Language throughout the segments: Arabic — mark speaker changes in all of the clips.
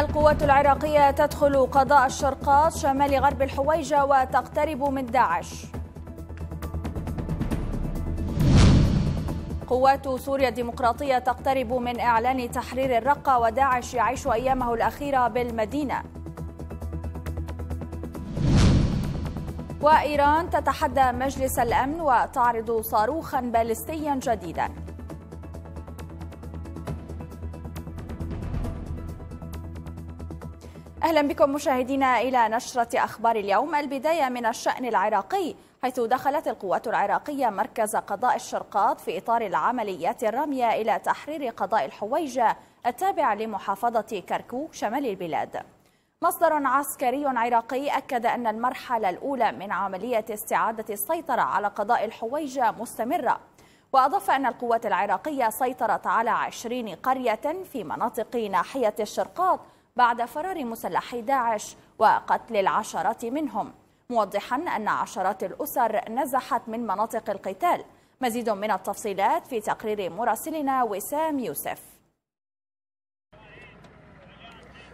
Speaker 1: القوات العراقية تدخل قضاء الشرقاط شمال غرب الحويجة وتقترب من داعش قوات سوريا الديمقراطية تقترب من إعلان تحرير الرقة وداعش يعيش أيامه الأخيرة بالمدينة وإيران تتحدى مجلس الأمن وتعرض صاروخا باليستيا جديدا أهلا بكم مشاهدينا إلى نشرة أخبار اليوم البداية من الشأن العراقي حيث دخلت القوات العراقية مركز قضاء الشرقاط في إطار العمليات الرامية إلى تحرير قضاء الحويجة التابع لمحافظة كركوك شمال البلاد مصدر عسكري عراقي أكد أن المرحلة الأولى من عملية استعادة السيطرة على قضاء الحويجة مستمرة وأضاف أن القوات العراقية سيطرت على عشرين قرية في مناطق ناحية الشرقاط بعد فرار مسلحي داعش وقتل العشرات منهم موضحا أن عشرات الأسر نزحت من مناطق القتال مزيد من التفصيلات في تقرير مراسلنا وسام يوسف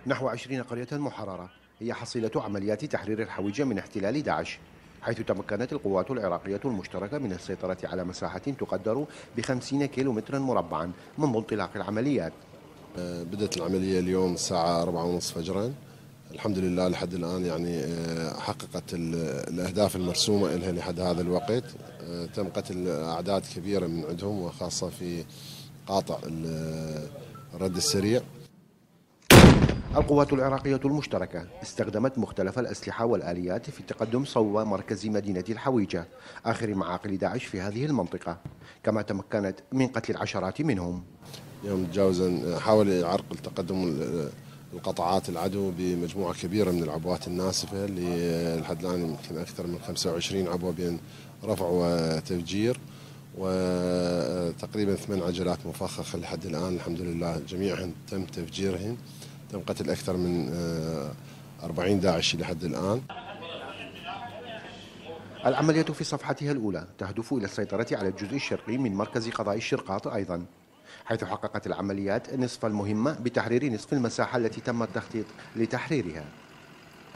Speaker 2: نحو عشرين قرية محررة هي حصيلة عمليات تحرير الحويجة من احتلال داعش حيث تمكنت القوات العراقية المشتركة من السيطرة على مساحة تقدر بخمسين كيلومترا مربعا منذ انطلاق العمليات آه، بدأت العملية اليوم الساعة 4:30 فجرا الحمد لله لحد الآن يعني آه، حققت الأهداف المرسومة لها لحد هذا الوقت آه، تم قتل أعداد كبيرة من عندهم وخاصة في قاطع الرد السريع القوات العراقية المشتركة استخدمت مختلف الأسلحة والآليات في التقدم صوب مركز مدينة الحويجة آخر معاقل داعش في هذه المنطقة كما تمكنت من قتل العشرات منهم يوم تجاوز حاول يعرقل تقدم القطعات العدو بمجموعة كبيرة من العبوات الناسفة اللي لحد الآن يمكن أكثر من 25 عبوة بين رفع وتفجير وتقريبا ثمان عجلات مفخخة لحد الآن الحمد لله جميعهم تم تفجيرهم تم قتل أكثر من 40 داعشي لحد الآن العملية في صفحتها الأولى تهدف إلى السيطرة على الجزء الشرقي من مركز قضاء الشرقاط أيضا حيث حققت العمليات نصف المهمة بتحرير نصف المساحة التي تم التخطيط لتحريرها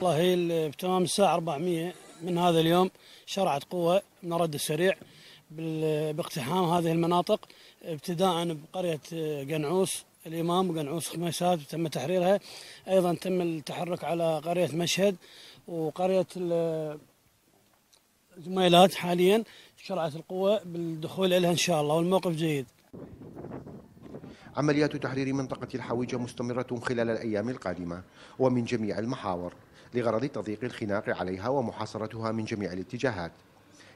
Speaker 3: والله بتمام الساعة 400 من هذا اليوم شرعت قوة من الرد السريع باقتحام هذه المناطق ابتداء بقرية آه، قنعوس الإمام وقنعوس خميسات وتم تحريرها أيضا تم التحرك على قرية مشهد وقرية زميلات حاليا شرعت القوة بالدخول إليها إن شاء الله والموقف جيد
Speaker 2: عمليات تحرير منطقة الحويجة مستمرة خلال الأيام القادمة ومن جميع المحاور لغرض تضييق الخناق عليها ومحاصرتها من جميع الاتجاهات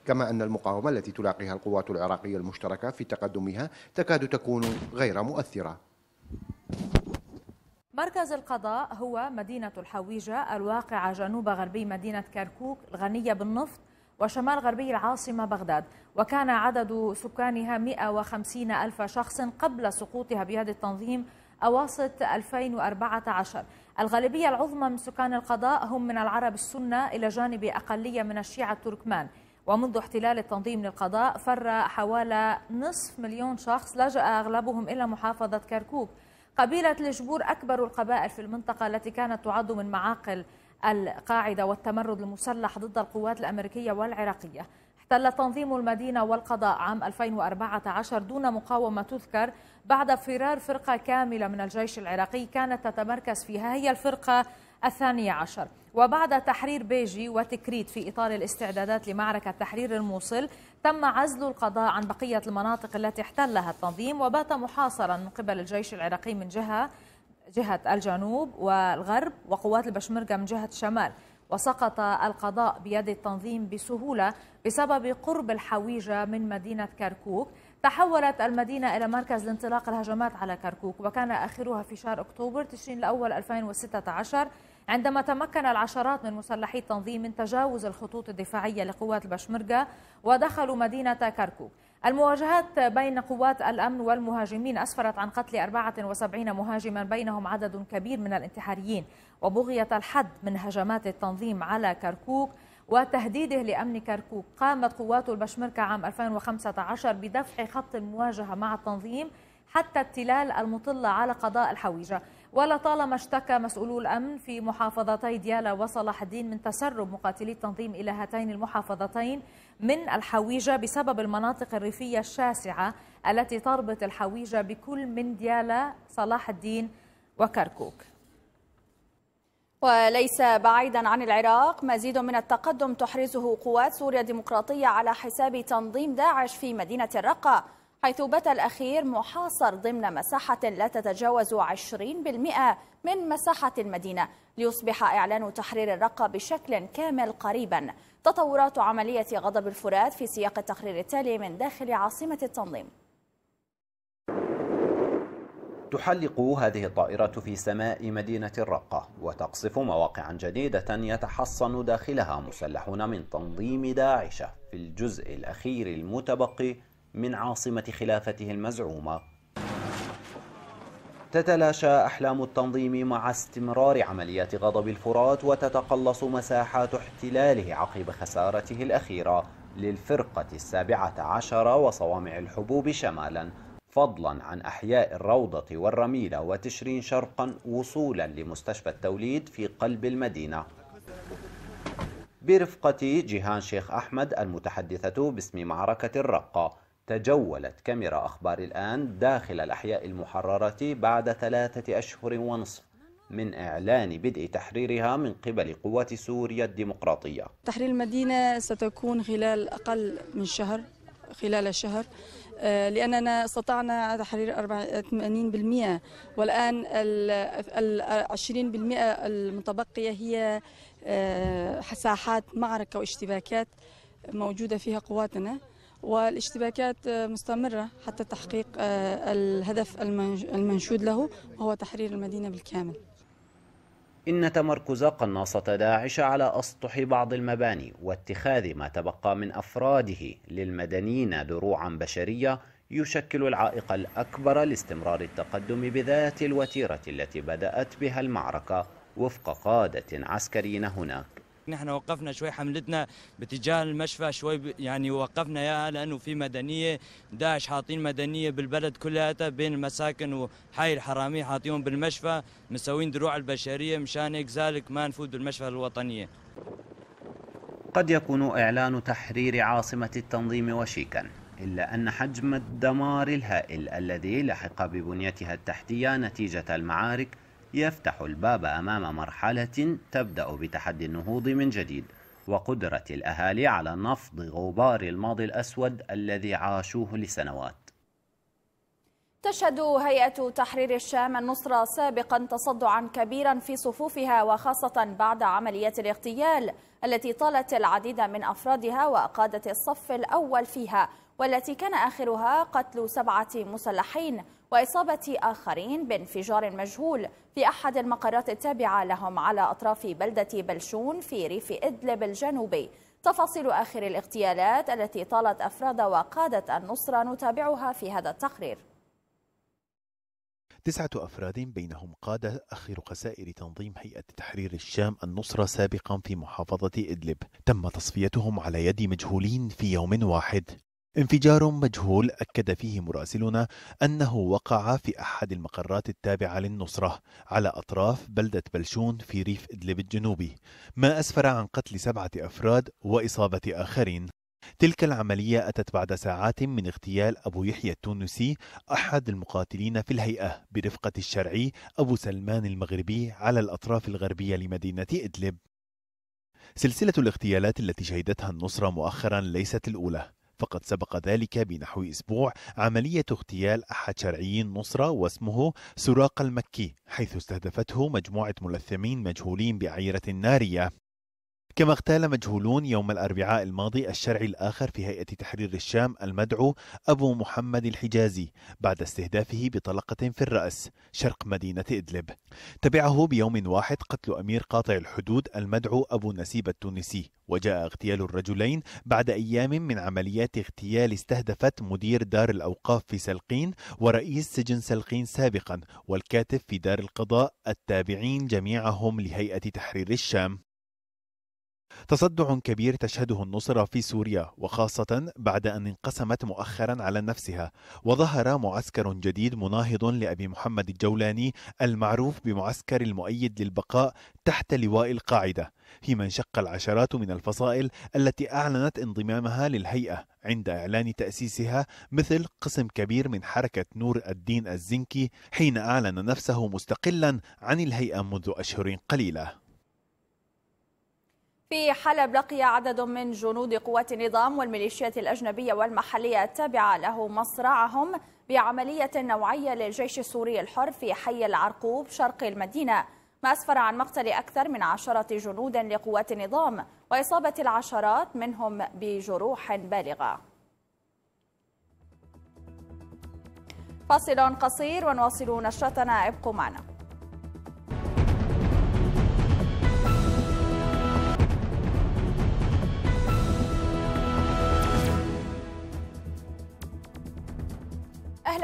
Speaker 2: كما أن المقاومة التي تلاقيها القوات العراقية المشتركة في تقدمها تكاد تكون غير مؤثرة
Speaker 4: مركز القضاء هو مدينة الحويجة الواقعة جنوب غربي مدينة كركوك الغنية بالنفط وشمال غربي العاصمة بغداد وكان عدد سكانها 150 ألف شخص قبل سقوطها بيد التنظيم أواسط 2014 الغالبية العظمى من سكان القضاء هم من العرب السنة إلى جانب أقلية من الشيعة التركمان ومنذ احتلال التنظيم للقضاء فر حوالي نصف مليون شخص لجأ أغلبهم إلى محافظة كركوك قبيلة الجبور أكبر القبائل في المنطقة التي كانت تعد من معاقل القاعدة والتمرد المسلح ضد القوات الأمريكية والعراقية احتل تنظيم المدينة والقضاء عام 2014 دون مقاومة تذكر بعد فرار فرقة كاملة من الجيش العراقي كانت تتمركز فيها هي الفرقة الثانية عشر وبعد تحرير بيجي وتكريت في إطار الاستعدادات لمعركة تحرير الموصل تم عزل القضاء عن بقية المناطق التي احتلها التنظيم وبات محاصرا من قبل الجيش العراقي من جهة جهة الجنوب والغرب وقوات البشمركة من جهة الشمال وسقط القضاء بيد التنظيم بسهولة بسبب قرب الحويجة من مدينة كركوك تحولت المدينة إلى مركز لانطلاق الهجمات على كركوك وكان آخرها في شهر أكتوبر تشرين الأول 2016 عندما تمكن العشرات من مسلحي التنظيم من تجاوز الخطوط الدفاعية لقوات البشمركة ودخلوا مدينة كركوك المواجهات بين قوات الأمن والمهاجمين أسفرت عن قتل 74 مهاجما بينهم عدد كبير من الانتحاريين وبغية الحد من هجمات التنظيم على كركوك وتهديده لأمن كركوك قامت قوات البشمركة عام 2015 بدفع خط المواجهة مع التنظيم حتى التلال المطلة على قضاء الحويجة ولطالما اشتكى مسؤولو الأمن في محافظتي ديالا وصلاح الدين من تسرب مقاتلي التنظيم إلى هاتين المحافظتين من الحويجة بسبب المناطق الريفية الشاسعة التي تربط الحويجة بكل من ديالا صلاح الدين وكركوك
Speaker 1: وليس بعيدا عن العراق مزيد من التقدم تحرزه قوات سوريا الديمقراطية على حساب تنظيم داعش في مدينة الرقة حيث بات الأخير محاصر ضمن مساحة لا تتجاوز 20% من مساحة المدينة ليصبح إعلان تحرير الرقة بشكل كامل قريبا تطورات عملية غضب الفرات في سياق التقرير التالي من داخل عاصمة التنظيم
Speaker 3: تحلق هذه الطائرة في سماء مدينة الرقة وتقصف مواقعا جديدة يتحصن داخلها مسلحون من تنظيم داعش في الجزء الأخير المتبقي من عاصمة خلافته المزعومة تتلاشى أحلام التنظيم مع استمرار عمليات غضب الفرات وتتقلص مساحات احتلاله عقب خسارته الأخيرة للفرقة السابعة عشر وصوامع الحبوب شمالا فضلا عن أحياء الروضة والرميلة وتشرين شرقا وصولا لمستشفى التوليد في قلب المدينة برفقة جيهان شيخ أحمد المتحدثة باسم معركة الرقة تجولت كاميرا أخبار الآن داخل الأحياء المحررة بعد ثلاثة أشهر ونصف من إعلان بدء تحريرها من قبل قوات سوريا الديمقراطية
Speaker 1: تحرير المدينة ستكون خلال أقل من شهر خلال شهر آه، لأننا استطعنا تحرير 80% والآن ال 20% المتبقية هي آه، ساحات معركة واشتباكات موجودة فيها قواتنا والاشتباكات آه، مستمرة حتى تحقيق آه، الهدف المنشود له وهو تحرير المدينة بالكامل
Speaker 3: إن تمركز قناصة داعش على أسطح بعض المباني واتخاذ ما تبقى من أفراده للمدنيين دروعا بشرية يشكل العائق الأكبر لاستمرار التقدم بذات الوتيرة التي بدأت بها المعركة وفق قادة عسكريين هناك
Speaker 4: نحن وقفنا شوي حملتنا باتجاه المشفى شوي يعني وقفنا ياها لانه في مدنيه داعش حاطين مدنيه بالبلد كلها بين المساكن وحي الحرامي حاطيهم بالمشفى مسوين دروع البشريه مشان هيك ذلك ما نفوت بالمشفى الوطنيه.
Speaker 3: قد يكون اعلان تحرير عاصمه التنظيم وشيكا إلا أن حجم الدمار الهائل الذي لحق ببنيتها التحتية نتيجة المعارك يفتح الباب أمام مرحلة تبدأ بتحدي النهوض من جديد وقدرة الأهالي على نفض غبار الماضي الأسود الذي عاشوه لسنوات
Speaker 1: تشهد هيئة تحرير الشام النصرة سابقا تصدعا كبيرا في صفوفها وخاصة بعد عملية الاغتيال التي طالت العديد من أفرادها وأقادت الصف الأول فيها والتي كان آخرها قتل سبعة مسلحين وإصابة آخرين بانفجار مجهول في أحد المقرات التابعة لهم على أطراف بلدة بلشون في ريف إدلب الجنوبي تفاصيل آخر الاغتيالات التي طالت أفراد وقادة النصرة نتابعها في هذا التقرير
Speaker 5: تسعة أفراد بينهم قادة آخر خسائر تنظيم هيئة تحرير الشام النصرة سابقا في محافظة إدلب تم تصفيتهم على يد مجهولين في يوم واحد انفجار مجهول أكد فيه مراسلنا أنه وقع في أحد المقرات التابعة للنصرة على أطراف بلدة بلشون في ريف إدلب الجنوبي ما أسفر عن قتل سبعة أفراد وإصابة آخرين تلك العملية أتت بعد ساعات من اغتيال أبو يحيى التونسي أحد المقاتلين في الهيئة برفقة الشرعي أبو سلمان المغربي على الأطراف الغربية لمدينة إدلب سلسلة الاغتيالات التي شهدتها النصرة مؤخرا ليست الأولى فقد سبق ذلك بنحو أسبوع عملية اغتيال أحد شرعيين نصرة واسمه سراق المكي حيث استهدفته مجموعة ملثمين مجهولين بعيرة نارية كما اغتال مجهولون يوم الأربعاء الماضي الشرعي الآخر في هيئة تحرير الشام المدعو أبو محمد الحجازي بعد استهدافه بطلقة في الرأس شرق مدينة إدلب تبعه بيوم واحد قتل أمير قاطع الحدود المدعو أبو نسيب التونسي وجاء اغتيال الرجلين بعد أيام من عمليات اغتيال استهدفت مدير دار الأوقاف في سلقين ورئيس سجن سلقين سابقا والكاتب في دار القضاء التابعين جميعهم لهيئة تحرير الشام تصدع كبير تشهده النصرة في سوريا وخاصة بعد أن انقسمت مؤخرا على نفسها وظهر معسكر جديد مناهض لأبي محمد الجولاني المعروف بمعسكر المؤيد للبقاء تحت لواء القاعدة فيما انشق العشرات من الفصائل التي أعلنت انضمامها للهيئة عند إعلان تأسيسها مثل قسم كبير من حركة نور الدين الزنكي حين أعلن نفسه مستقلا عن الهيئة منذ أشهر قليلة
Speaker 1: في حلب لقي عدد من جنود قوات النظام والميليشيات الأجنبية والمحلية التابعة له مصرعهم بعملية نوعية للجيش السوري الحر في حي العرقوب شرق المدينة ما أسفر عن مقتل أكثر من عشرة جنود لقوات النظام وإصابة العشرات منهم بجروح بالغة فاصل قصير ونواصل نشرتنا ابقوا معنا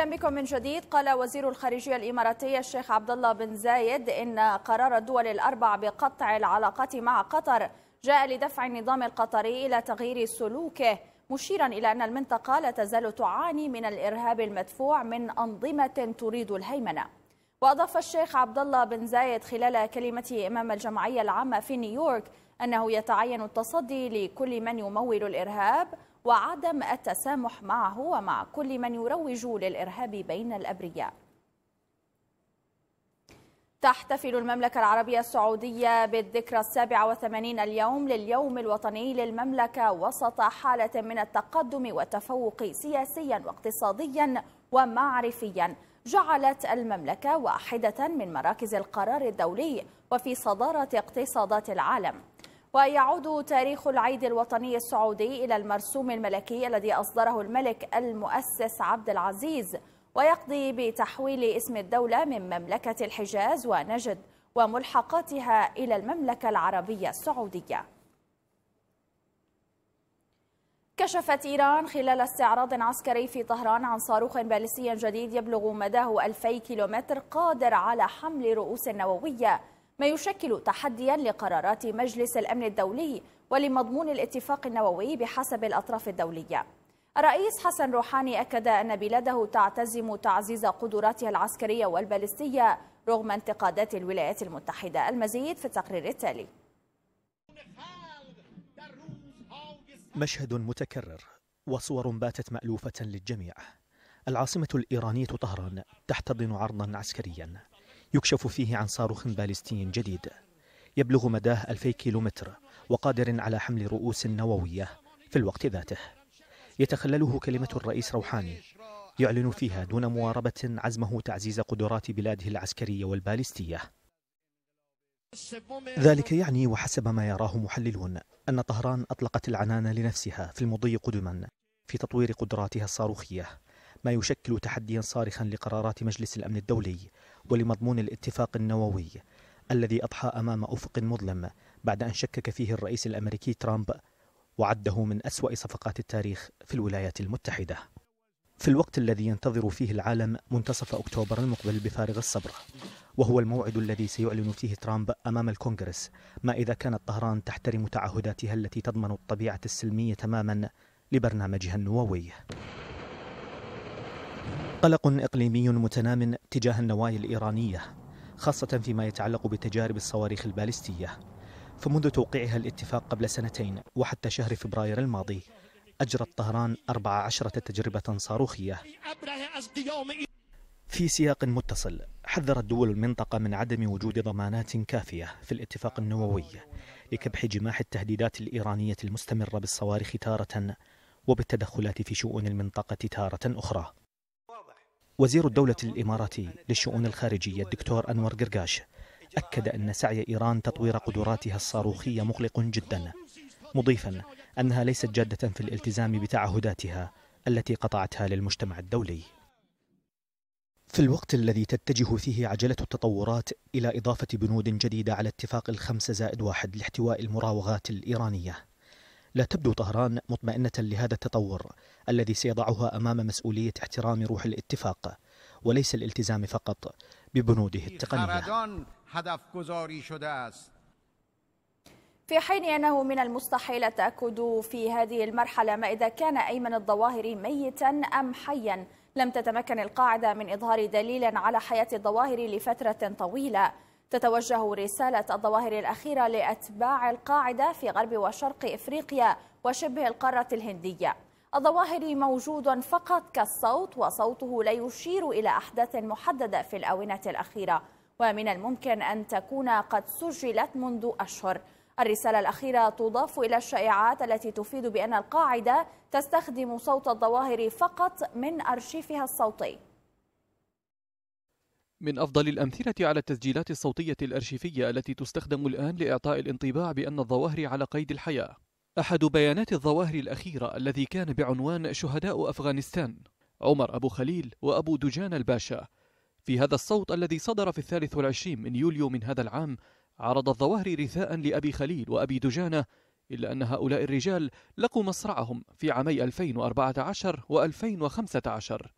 Speaker 1: اهلا بكم من جديد قال وزير الخارجيه الاماراتي الشيخ عبد الله بن زايد ان قرار الدول الاربع بقطع العلاقات مع قطر جاء لدفع النظام القطري الى تغيير سلوكه مشيرا الى ان المنطقه لا تزال تعاني من الارهاب المدفوع من انظمه تريد الهيمنه واضاف الشيخ عبد الله بن زايد خلال كلمته امام الجمعيه العامه في نيويورك انه يتعين التصدي لكل من يمول الارهاب وعدم التسامح معه ومع كل من يروج للإرهاب بين الأبرياء تحتفل المملكة العربية السعودية بالذكرى السابعة وثمانين اليوم لليوم الوطني للمملكة وسط حالة من التقدم والتفوق سياسيا واقتصاديا ومعرفيا جعلت المملكة واحدة من مراكز القرار الدولي وفي صدارة اقتصادات العالم ويعود تاريخ العيد الوطني السعودي إلى المرسوم الملكي الذي أصدره الملك المؤسس عبد العزيز ويقضي بتحويل اسم الدولة من مملكة الحجاز ونجد وملحقاتها إلى المملكة العربية السعودية كشفت إيران خلال استعراض عسكري في طهران عن صاروخ باليستي جديد يبلغ مداه 2000 كيلومتر قادر على حمل رؤوس نووية ما يشكل تحديا لقرارات مجلس الأمن الدولي ولمضمون الاتفاق النووي بحسب الأطراف الدولية الرئيس حسن روحاني أكد أن بلاده تعتزم تعزيز قدراتها العسكرية والبالستية رغم انتقادات الولايات المتحدة المزيد في التقرير التالي
Speaker 6: مشهد متكرر وصور باتت مألوفة للجميع العاصمة الإيرانية طهران تحتضن عرضا عسكريا يكشف فيه عن صاروخ باليستي جديد يبلغ مداه 2000 كيلومتر وقادر على حمل رؤوس نووية في الوقت ذاته يتخلله كلمة الرئيس روحاني يعلن فيها دون مواربة عزمه تعزيز قدرات بلاده العسكرية والباليستية ذلك يعني وحسب ما يراه محللون أن طهران أطلقت العنان لنفسها في المضي قدما في تطوير قدراتها الصاروخية ما يشكل تحديا صارخا لقرارات مجلس الأمن الدولي ولمضمون الاتفاق النووي الذي أضحى أمام أفق مظلم بعد أن شكك فيه الرئيس الأمريكي ترامب وعده من أسوأ صفقات التاريخ في الولايات المتحدة في الوقت الذي ينتظر فيه العالم منتصف أكتوبر المقبل بفارغ الصبر وهو الموعد الذي سيعلن فيه ترامب أمام الكونغرس ما إذا كانت طهران تحترم تعهداتها التي تضمن الطبيعة السلمية تماما لبرنامجها النووي قلق إقليمي متنام تجاه النوايا الإيرانية خاصة فيما يتعلق بتجارب الصواريخ البالستية فمنذ توقيعها الاتفاق قبل سنتين وحتى شهر فبراير الماضي أجرت طهران 14 تجربة صاروخية في سياق متصل حذرت دول المنطقة من عدم وجود ضمانات كافية في الاتفاق النووي لكبح جماح التهديدات الإيرانية المستمرة بالصواريخ تارة وبالتدخلات في شؤون المنطقة تارة أخرى وزير الدولة الإماراتي للشؤون الخارجية الدكتور أنور قرقاش أكد أن سعي إيران تطوير قدراتها الصاروخية مقلق جدا مضيفا أنها ليست جادة في الالتزام بتعهداتها التي قطعتها للمجتمع الدولي في الوقت الذي تتجه فيه عجلة التطورات إلى إضافة بنود جديدة على اتفاق الخمسة زائد واحد لاحتواء المراوغات الإيرانية لا تبدو طهران مطمئنة لهذا التطور الذي سيضعها أمام مسؤولية احترام روح الاتفاق وليس الالتزام فقط ببنوده التقنية
Speaker 1: في حين أنه من المستحيل التأكد في هذه المرحلة ما إذا كان أيمن الظواهري ميتا أم حيا لم تتمكن القاعدة من إظهار دليل على حياة الظواهري لفترة طويلة تتوجه رسالة الظواهر الأخيرة لأتباع القاعدة في غرب وشرق إفريقيا وشبه القارة الهندية الظواهر موجود فقط كالصوت وصوته لا يشير إلى أحداث محددة في الآونة الأخيرة ومن الممكن أن تكون قد سجلت منذ أشهر الرسالة الأخيرة تضاف إلى الشائعات التي تفيد بأن القاعدة تستخدم صوت الظواهر فقط من أرشيفها الصوتي
Speaker 7: من أفضل الأمثلة على التسجيلات الصوتية الأرشيفية التي تستخدم الآن لإعطاء الانطباع بأن الظواهر على قيد الحياة أحد بيانات الظواهر الأخيرة الذي كان بعنوان شهداء أفغانستان عمر أبو خليل وأبو دجان الباشا في هذا الصوت الذي صدر في الثالث والعشرين من يوليو من هذا العام عرض الظواهر رثاء لأبي خليل وأبي دجانة إلا أن هؤلاء الرجال لقوا مصرعهم في عامي 2014 و 2015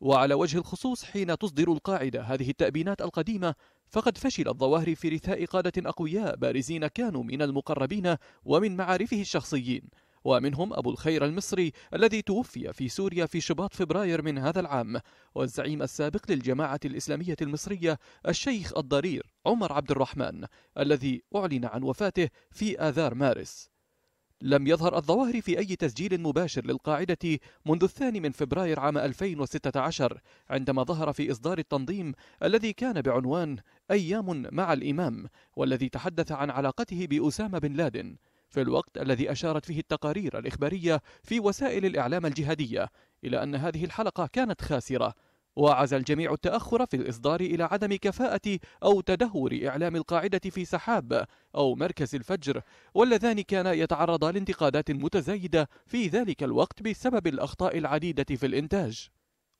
Speaker 7: وعلى وجه الخصوص حين تصدر القاعدة هذه التأبينات القديمة فقد فشل الظواهر في رثاء قادة أقوياء بارزين كانوا من المقربين ومن معارفه الشخصيين ومنهم أبو الخير المصري الذي توفي في سوريا في شباط فبراير من هذا العام والزعيم السابق للجماعة الإسلامية المصرية الشيخ الضرير عمر عبد الرحمن الذي أعلن عن وفاته في آذار مارس لم يظهر الظواهر في أي تسجيل مباشر للقاعدة منذ الثاني من فبراير عام 2016 عندما ظهر في إصدار التنظيم الذي كان بعنوان أيام مع الإمام والذي تحدث عن علاقته بأسامة بن لادن في الوقت الذي أشارت فيه التقارير الإخبارية في وسائل الإعلام الجهادية إلى أن هذه الحلقة كانت خاسرة وعز الجميع التأخر في الإصدار إلى عدم كفاءة أو تدهور إعلام القاعدة في سحاب أو مركز الفجر واللذان كان يتعرض لانتقادات متزايدة في ذلك الوقت بسبب الأخطاء العديدة في الإنتاج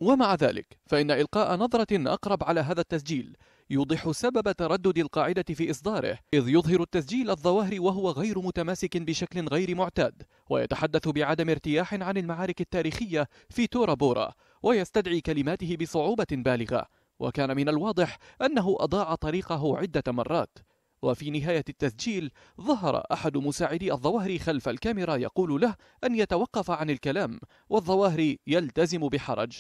Speaker 7: ومع ذلك فإن إلقاء نظرة أقرب على هذا التسجيل يوضح سبب تردد القاعدة في إصداره إذ يظهر التسجيل الظواهر وهو غير متماسك بشكل غير معتاد ويتحدث بعدم ارتياح عن المعارك التاريخية في تورا بورا ويستدعي كلماته بصعوبة بالغة وكان من الواضح أنه أضاع طريقه عدة مرات وفي نهاية التسجيل ظهر أحد مساعدي الظواهر خلف الكاميرا يقول له أن يتوقف عن الكلام والظواهر يلتزم بحرج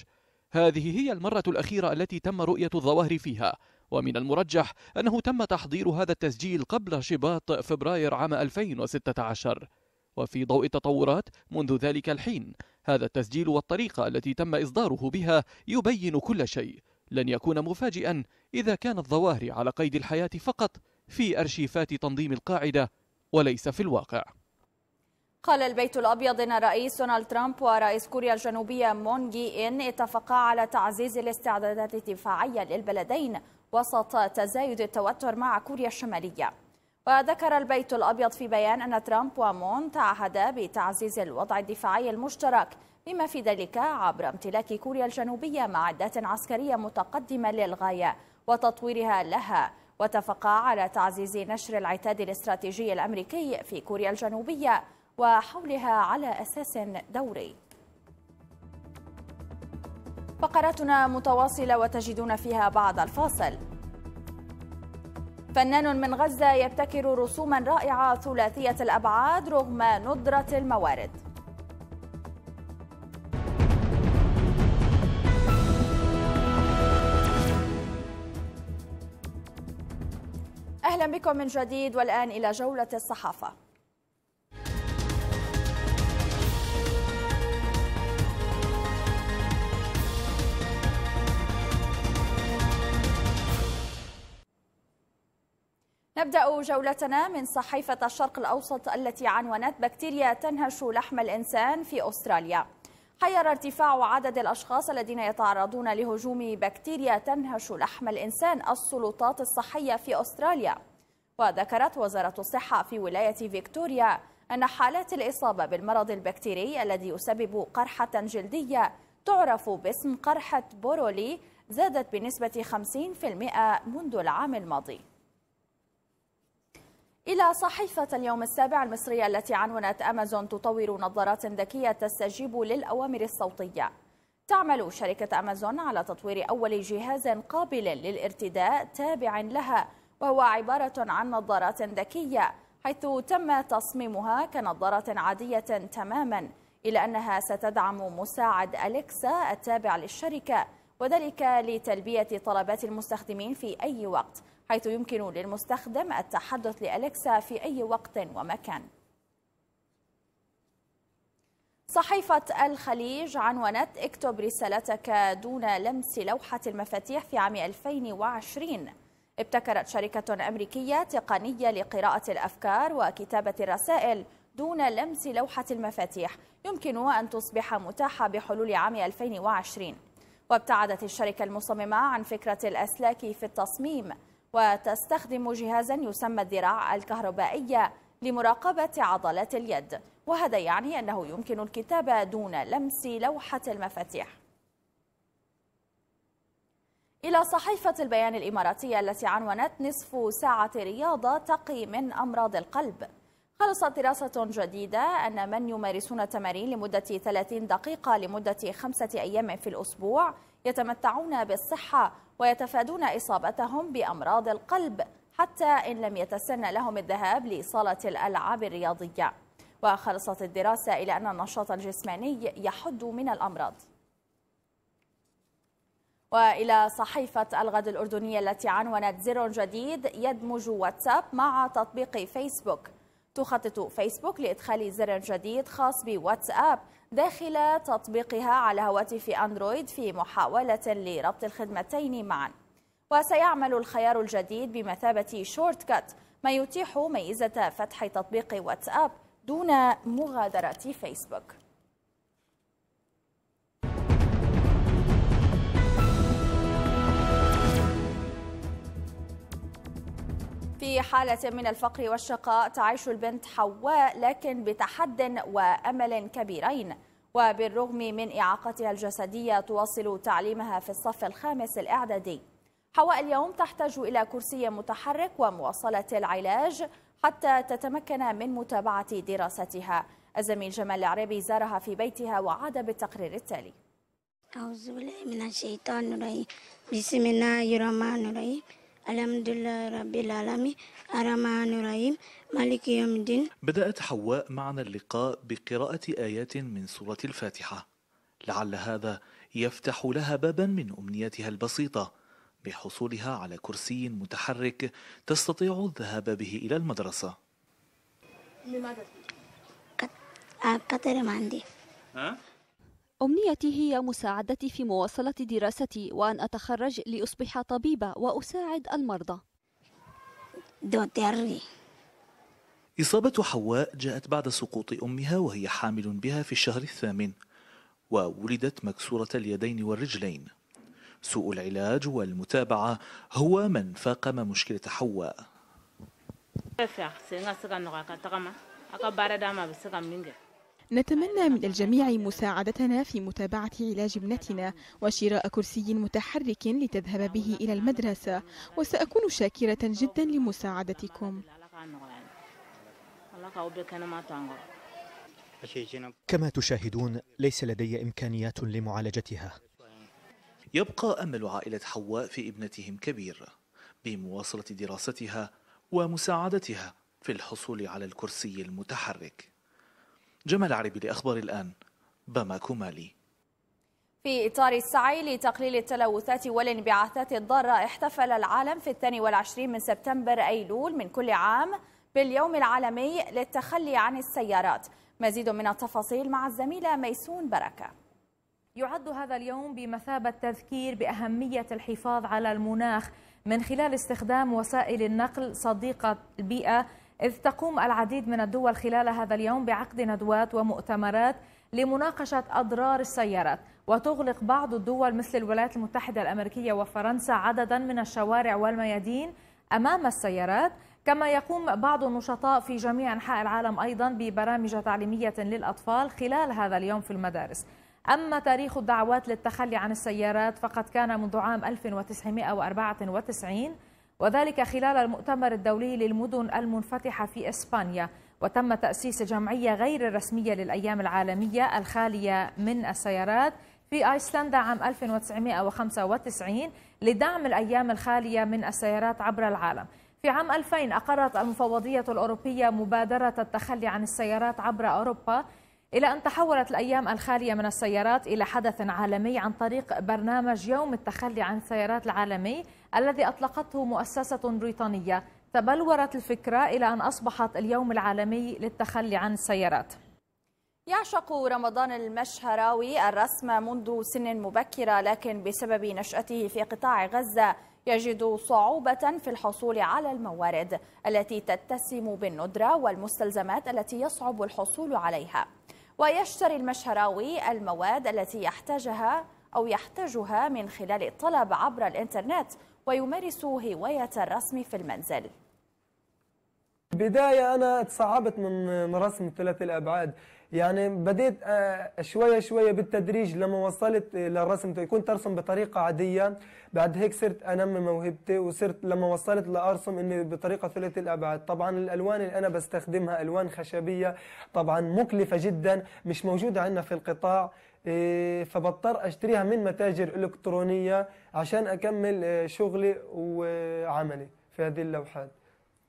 Speaker 7: هذه هي المرة الأخيرة التي تم رؤية الظواهر فيها ومن المرجح أنه تم تحضير هذا التسجيل قبل شباط فبراير عام 2016 وفي ضوء التطورات منذ ذلك الحين هذا التسجيل والطريقة التي تم إصداره بها يبين كل شيء لن يكون مفاجئا إذا كان الظواهر على قيد الحياة فقط في أرشيفات تنظيم القاعدة وليس في الواقع
Speaker 1: قال البيت الأبيض أن الرئيس دونالد ترامب ورئيس كوريا الجنوبية مون جي إن اتفقا على تعزيز الاستعدادات الدفاعية للبلدين وسط تزايد التوتر مع كوريا الشمالية وذكر البيت الأبيض في بيان أن ترامب ومون تعهدا بتعزيز الوضع الدفاعي المشترك بما في ذلك عبر امتلاك كوريا الجنوبية معدات عسكرية متقدمة للغاية وتطويرها لها واتفقا على تعزيز نشر العتاد الاستراتيجي الأمريكي في كوريا الجنوبية وحولها على أساس دوري فقراتنا متواصلة وتجدون فيها بعد الفاصل فنان من غزة يبتكر رسوما رائعة ثلاثية الأبعاد رغم ندرة الموارد أهلا بكم من جديد والآن إلى جولة الصحافة نبدأ جولتنا من صحيفة الشرق الأوسط التي عنونت بكتيريا تنهش لحم الإنسان في أستراليا حير ارتفاع عدد الأشخاص الذين يتعرضون لهجوم بكتيريا تنهش لحم الإنسان السلطات الصحية في أستراليا وذكرت وزارة الصحة في ولاية فيكتوريا أن حالات الإصابة بالمرض البكتيري الذي يسبب قرحة جلدية تعرف باسم قرحة بورولي زادت بنسبة 50% منذ العام الماضي إلى صحيفة اليوم السابع المصرية التي عنونت أمازون تطور نظارات ذكية تستجيب للأوامر الصوتية تعمل شركة أمازون على تطوير أول جهاز قابل للارتداء تابع لها وهو عبارة عن نظارات ذكية حيث تم تصميمها كنظارة عادية تماما إلى أنها ستدعم مساعد أليكسا التابع للشركة وذلك لتلبية طلبات المستخدمين في أي وقت حيث يمكن للمستخدم التحدث لأليكسا في أي وقت ومكان صحيفة الخليج عنونت اكتب رسالتك دون لمس لوحة المفاتيح في عام 2020 ابتكرت شركة أمريكية تقنية لقراءة الأفكار وكتابة الرسائل دون لمس لوحة المفاتيح يمكن أن تصبح متاحة بحلول عام 2020 وابتعدت الشركة المصممة عن فكرة الأسلاك في التصميم وتستخدم جهازا يسمى الذراع الكهربائية لمراقبة عضلات اليد وهذا يعني أنه يمكن الكتابة دون لمس لوحة المفاتيح إلى صحيفة البيان الإماراتية التي عنونت نصف ساعة رياضة تقي من أمراض القلب خلصت دراسة جديدة أن من يمارسون التمارين لمدة 30 دقيقة لمدة خمسة أيام في الأسبوع يتمتعون بالصحة ويتفادون إصابتهم بأمراض القلب حتى إن لم يتسنى لهم الذهاب لصالة الألعاب الرياضية وخلصت الدراسة إلى أن النشاط الجسماني يحد من الأمراض وإلى صحيفة الغد الأردنية التي عنونت زر جديد يدمج واتساب مع تطبيق فيسبوك تخطط فيسبوك لإدخال زر جديد خاص بواتساب داخل تطبيقها على هواتف أندرويد في محاولة لربط الخدمتين معا وسيعمل الخيار الجديد بمثابة شورت كات ما يتيح ميزة فتح تطبيق واتساب دون مغادرة فيسبوك في حالة من الفقر والشقاء تعيش البنت حواء لكن بتحد وأمل كبيرين وبالرغم من إعاقتها الجسدية تواصل تعليمها في الصف الخامس الإعدادي حواء اليوم تحتاج إلى كرسي متحرك ومواصلة العلاج حتى تتمكن من متابعة دراستها الزميل جمال العربي زارها في بيتها وعاد
Speaker 8: بالتقرير التالي أعوذ بالله من الشيطان الرجيم بسم الله الرحمن الرحيم الحمد لله رب العالمين الرحمن الرحيم مالك يوم الدين
Speaker 9: بدأت حواء معنا اللقاء بقراءة آيات من سورة الفاتحة لعل هذا يفتح لها بابا من أمنيتها البسيطة بحصولها على كرسي متحرك تستطيع الذهاب به إلى المدرسة
Speaker 8: لماذا؟ كتر ما عندي ها؟
Speaker 1: أمنيتي هي مساعدتي في مواصلة دراستي وأن أتخرج لأصبح طبيبة وأساعد المرضى
Speaker 9: إصابة حواء جاءت بعد سقوط أمها وهي حامل بها في الشهر الثامن وولدت مكسورة اليدين والرجلين سوء العلاج والمتابعة هو من فاقم مشكلة حواء
Speaker 4: نتمنى من الجميع مساعدتنا في متابعة علاج ابنتنا وشراء كرسي متحرك لتذهب به إلى المدرسة وسأكون شاكرة جدا لمساعدتكم كما
Speaker 6: تشاهدون ليس لدي إمكانيات لمعالجتها
Speaker 9: يبقى أمل عائلة حواء في ابنتهم كبير بمواصلة دراستها ومساعدتها في الحصول على الكرسي المتحرك جمال عربي لأخبار الآن باماكو مالي
Speaker 1: في إطار السعي لتقليل التلوثات والانبعاثات الضارة احتفل العالم في الثاني والعشرين من سبتمبر أيلول من كل عام باليوم العالمي للتخلي عن السيارات مزيد من التفاصيل مع الزميلة ميسون بركة
Speaker 4: يعد هذا اليوم بمثابة تذكير بأهمية الحفاظ على المناخ من خلال استخدام وسائل النقل صديقة البيئة إذ تقوم العديد من الدول خلال هذا اليوم بعقد ندوات ومؤتمرات لمناقشة أضرار السيارات وتغلق بعض الدول مثل الولايات المتحدة الأمريكية وفرنسا عددا من الشوارع والميادين أمام السيارات كما يقوم بعض النشطاء في جميع أنحاء العالم أيضا ببرامج تعليمية للأطفال خلال هذا اليوم في المدارس أما تاريخ الدعوات للتخلي عن السيارات فقد كان منذ عام 1994 وذلك خلال المؤتمر الدولي للمدن المنفتحة في إسبانيا وتم تأسيس جمعية غير رسمية للأيام العالمية الخالية من السيارات في أيسلندا عام 1995 لدعم الأيام الخالية من السيارات عبر العالم في عام 2000 أقرت المفوضية الأوروبية مبادرة التخلي عن السيارات عبر أوروبا إلى أن تحولت الأيام الخالية من السيارات إلى حدث عالمي عن طريق برنامج يوم التخلي عن السيارات العالمي الذي أطلقته مؤسسة بريطانية تبلورت الفكرة إلى أن أصبحت اليوم العالمي للتخلي عن السيارات
Speaker 1: يعشق رمضان المشهراوي الرسم منذ سن مبكرة لكن بسبب نشأته في قطاع غزة يجد صعوبة في الحصول على الموارد التي تتسم بالندرة والمستلزمات التي يصعب الحصول عليها ويشتري المشهراوي المواد التي يحتاجها أو يحتاجها من خلال الطلب عبر الإنترنت ويمارس هواية الرسم في المنزل
Speaker 8: بداية أنا تصعبت من رسم ثلاثي الأبعاد يعني بديت آه، شوية شوية بالتدريج لما وصلت آه، للرسم كنت أرسم بطريقة عادية بعد هيك صرت أنمي موهبتي وصرت لما وصلت لأرسم إني بطريقة ثلاثي الأبعاد طبعا الألوان اللي أنا بستخدمها ألوان خشبية طبعا مكلفة جدا مش موجودة عندنا في القطاع آه، فبضطر أشتريها من متاجر إلكترونية عشان أكمل شغلي وعملي في هذه اللوحات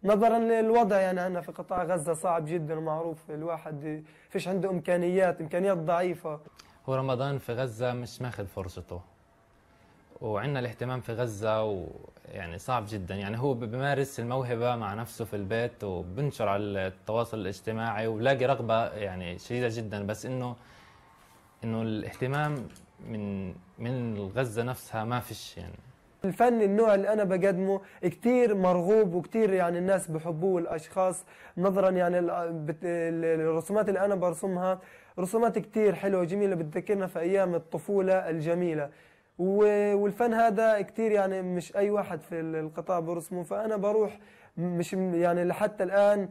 Speaker 8: نظرا للوضع يعني أنا في قطاع غزة صعب جدا ومعروف الواحد فيش عنده إمكانيات إمكانيات ضعيفة
Speaker 4: هو رمضان في غزة مش ماخذ فرصته وعندنا الاهتمام في غزة ويعني صعب جدا يعني هو بيمارس الموهبة مع نفسه في البيت وبنشر على التواصل الاجتماعي ولاقي رغبة يعني شديدة جدا بس إنه إنه الاهتمام من من غزة نفسها ما فيش يعني
Speaker 8: الفن النوع اللي أنا بقدمه كتير مرغوب وكتير يعني الناس بحبوه والأشخاص نظرا يعني الرسومات اللي أنا برسمها رسومات كتير حلوة وجميله بتذكرنا في أيام الطفولة الجميلة والفن هذا كتير يعني مش أي واحد في القطاع برسمه فأنا بروح مش يعني لحتى الآن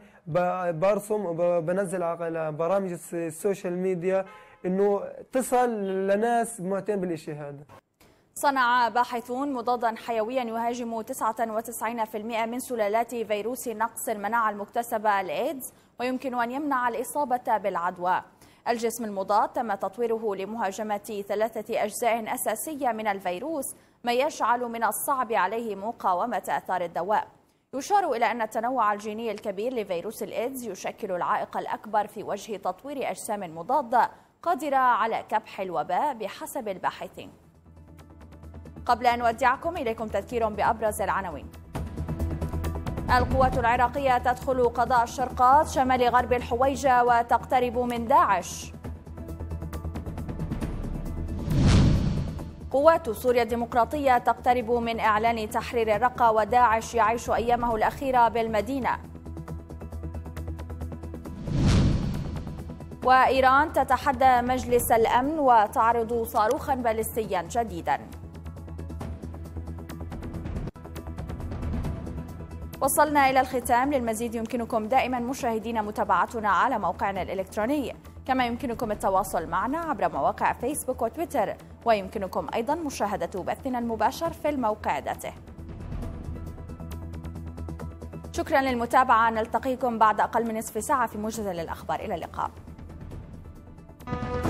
Speaker 8: برسم وبنزل على برامج السوشيال ميديا انه تصل لناس مهتم بالشيء هذا
Speaker 1: صنع باحثون مضادا حيويا يهاجم 99% من سلالات فيروس نقص المناعة المكتسبة الإيدز ويمكن أن يمنع الإصابة بالعدوى الجسم المضاد تم تطويره لمهاجمة ثلاثة أجزاء أساسية من الفيروس ما يجعل من الصعب عليه مقاومة أثار الدواء يشار إلى أن التنوع الجيني الكبير لفيروس الإيدز يشكل العائق الأكبر في وجه تطوير أجسام مضادة قادرة على كبح الوباء بحسب الباحثين قبل أن نودعكم إليكم تذكير بأبرز العناوين القوات العراقية تدخل قضاء الشرقات شمال غرب الحويجة وتقترب من داعش قوات سوريا الديمقراطية تقترب من إعلان تحرير الرقة وداعش يعيش أيامه الأخيرة بالمدينة وإيران تتحدى مجلس الأمن وتعرض صاروخا باليستيا جديدا وصلنا إلى الختام للمزيد يمكنكم دائما مشاهدينا متابعتنا على موقعنا الإلكتروني كما يمكنكم التواصل معنا عبر مواقع فيسبوك وتويتر ويمكنكم أيضا مشاهدة بثنا المباشر في الموقع ذاته شكرا للمتابعة نلتقيكم بعد أقل من نصف ساعة في موجز للأخبار إلى اللقاء